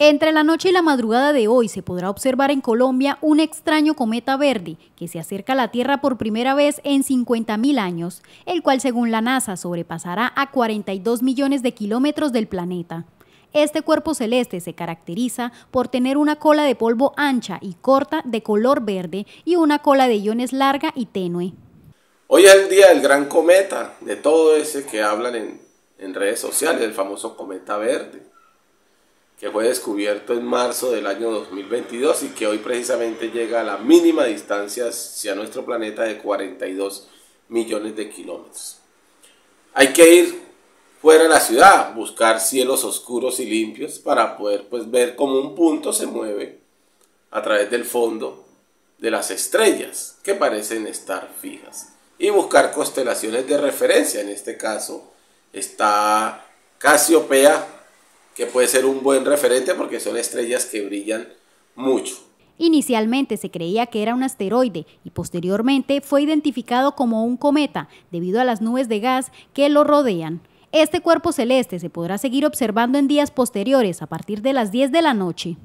Entre la noche y la madrugada de hoy se podrá observar en Colombia un extraño cometa verde que se acerca a la Tierra por primera vez en 50.000 años, el cual según la NASA sobrepasará a 42 millones de kilómetros del planeta. Este cuerpo celeste se caracteriza por tener una cola de polvo ancha y corta de color verde y una cola de iones larga y tenue. Hoy es el día del gran cometa, de todo ese que hablan en, redes sociales, el famoso cometa verde que fue descubierto en marzo del año 2022 y que hoy precisamente llega a la mínima distancia hacia nuestro planeta de 42 millones de kilómetros. Hay que ir fuera de la ciudad, buscar cielos oscuros y limpios para poder pues, ver cómo un punto se mueve a través del fondo de las estrellas que parecen estar fijas y buscar constelaciones de referencia. En este caso está Casiopea que puede ser un buen referente porque son estrellas que brillan mucho. Inicialmente se creía que era un asteroide y posteriormente fue identificado como un cometa debido a las nubes de gas que lo rodean. Este cuerpo celeste se podrá seguir observando en días posteriores a partir de las 10 de la noche.